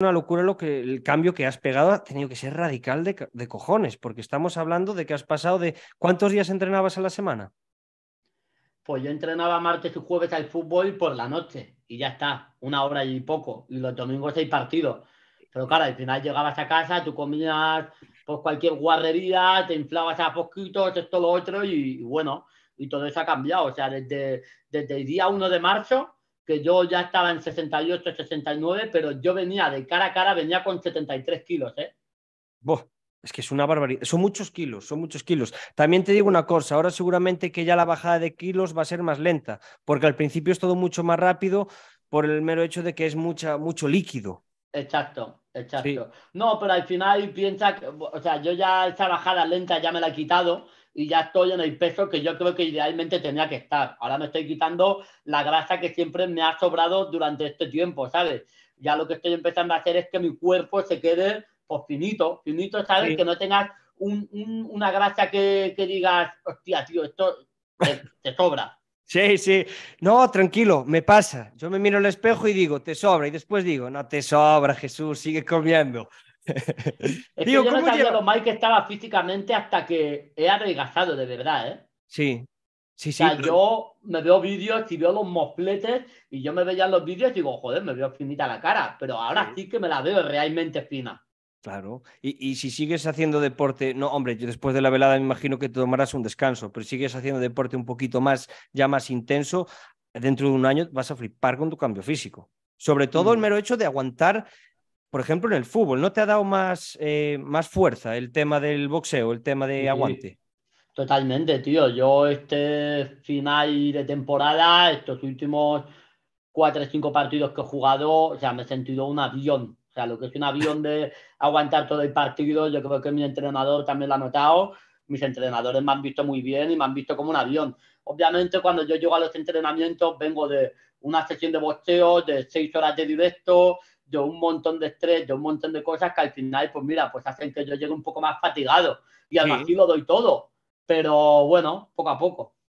una locura lo que el cambio que has pegado ha tenido que ser radical de, cojones, porque estamos hablando de que has pasado de cuántos días entrenabas a la semana. Pues yo entrenaba martes y jueves al fútbol por la noche y ya está, una hora y poco, y los domingos seis partidos. Pero claro, al final llegabas a casa, tú comías por pues, cualquier guarrería, te inflabas a poquitos, esto, lo otro, y, bueno, y todo eso ha cambiado. O sea, desde, desde el día 1 de marzo que yo ya estaba en 68, 69, pero yo venía de cara a cara, venía con 73 kilos, ¿eh? es que es una barbaridad. Son muchos kilos, son muchos kilos. También te digo una cosa, ahora seguramente que ya la bajada de kilos va a ser más lenta, porque al principio es todo mucho más rápido por el mero hecho de que es mucha, mucho líquido. Exacto, exacto. No, pero al final piensa que, o sea, yo ya esa bajada lenta ya me la he quitado, y ya estoy en el peso que yo creo que idealmente tenía que estar. Ahora me estoy quitando la grasa que siempre me ha sobrado durante este tiempo, ¿sabes? Ya lo que estoy empezando a hacer es que mi cuerpo se quede pues, finito, finito, ¿sabes? Que no tengas un, una grasa que, que, digas, hostia, tío, esto te, sobra. Sí, sí. No, tranquilo, me pasa. Yo me miro al espejo y digo, te sobra. Y después digo, no te sobra, Jesús, sigue comiendo. Digo, que yo no sabía lo mal que estaba físicamente hasta que he adelgazado de verdad, ¿eh? Sí, Sí, sí, yo me veo vídeos y veo los mofletes y yo me veía en los vídeos y digo, joder, me veo finita la cara, pero ahora sí, que me la veo realmente fina. Claro, y, si sigues haciendo deporte, no, hombre, yo después de la velada me imagino que te tomarás un descanso, pero sigues haciendo deporte un poquito más, ya más intenso, dentro de un año vas a flipar con tu cambio físico. Sobre todo el mm. mero hecho de aguantar por ejemplo, en el fútbol, ¿no te ha dado más, eh, más fuerza el tema del boxeo, el tema de aguante? totalmente, tío. Yo este final de temporada, estos últimos cuatro o cinco partidos que he jugado, o sea, me he sentido un avión. O sea, lo que es un avión de aguantar todo el partido, yo creo que mi entrenador también lo ha notado. Mis entrenadores me han visto muy bien y me han visto como un avión. Obviamente, cuando yo llego a los entrenamientos, vengo de una sesión de boxeo de seis horas de directo, yo un montón de estrés, yo un montón de cosas que al final, pues mira, pues hacen que yo llegue un poco más fatigado y al sí. lo doy todo. Pero bueno, poco a poco.